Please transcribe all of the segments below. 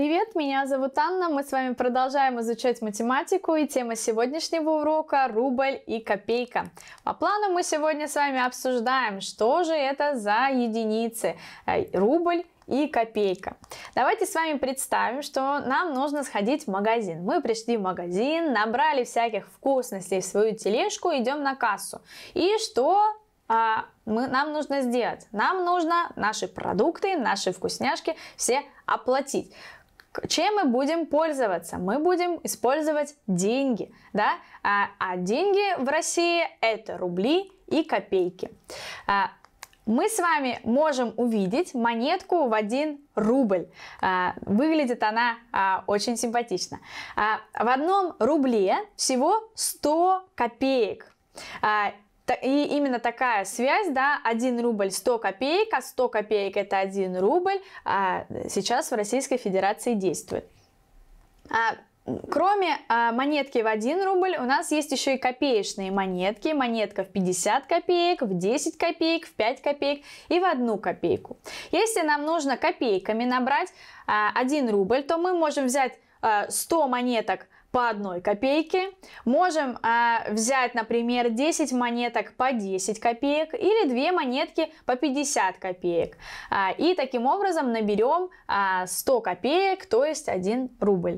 Привет, меня зовут Анна, мы с вами продолжаем изучать математику и тема сегодняшнего урока – рубль и копейка. По плану мы сегодня с вами обсуждаем, что же это за единицы э, – рубль и копейка. Давайте с вами представим, что нам нужно сходить в магазин. Мы пришли в магазин, набрали всяких вкусностей в свою тележку, идем на кассу. И что а, мы, нам нужно сделать? Нам нужно наши продукты, наши вкусняшки все оплатить. Чем мы будем пользоваться? Мы будем использовать деньги, да? А, а деньги в России это рубли и копейки. А, мы с вами можем увидеть монетку в 1 рубль. А, выглядит она а, очень симпатично. А, в одном рубле всего 100 копеек. И именно такая связь, да, 1 рубль 100 копеек, а 100 копеек это 1 рубль, а сейчас в Российской Федерации действует. А Кроме а, монетки в 1 рубль, у нас есть еще и копеечные монетки. Монетка в 50 копеек, в 10 копеек, в 5 копеек и в 1 копейку. Если нам нужно копейками набрать а, 1 рубль, то мы можем взять а, 100 монеток по одной копейке. Можем э, взять, например, 10 монеток по 10 копеек или 2 монетки по 50 копеек. Э, и таким образом наберем э, а, 100 копеек, то есть 1 рубль.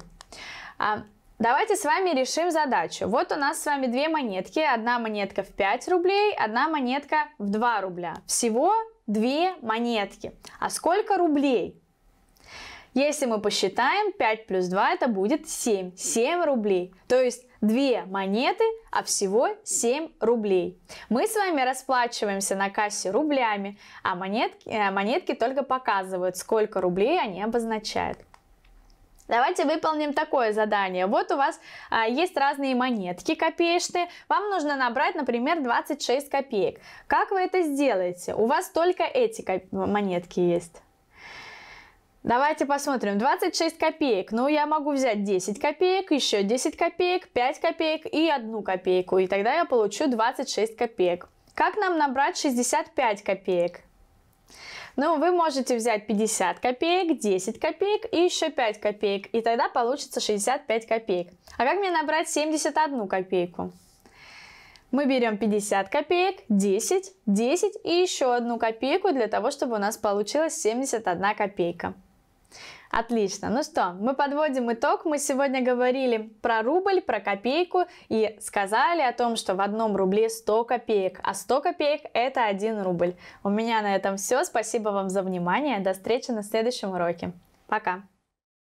Э, Давайте с вами решим задачу. Вот у нас с вами две монетки. Одна монетка в 5 рублей, одна монетка в 2 рубля. Всего две монетки. А сколько рублей? Если мы посчитаем, 5 плюс 2 это будет 7. 7 рублей. То есть 2 монеты, а всего 7 рублей. Мы с вами расплачиваемся на кассе рублями, а монетки, э, монетки только показывают, сколько рублей они обозначают. Давайте выполним такое задание. Вот у вас а, есть разные монетки копеечные. Вам нужно набрать, например, 26 копеек. Как вы это сделаете? У вас только эти монетки есть. Давайте посмотрим. 26 копеек. Ну, я могу взять 10 копеек, еще 10 копеек, 5 копеек и 1 копейку. И тогда я получу 26 копеек. Как нам набрать 65 копеек? Ну, вы можете взять 50 копеек, 10 копеек и еще 5 копеек. И тогда получится 65 копеек. А как мне набрать 71 копейку? Мы берем 50 копеек, 10, 10 и еще одну копейку для того, чтобы у нас получилась 71 копейка. Отлично. Ну что, мы подводим итог. Мы сегодня говорили про рубль, про копейку и сказали о том, что в одном рубле 100 копеек, а 100 копеек это 1 рубль. У меня на этом все. Спасибо вам за внимание. До встречи на следующем уроке. Пока.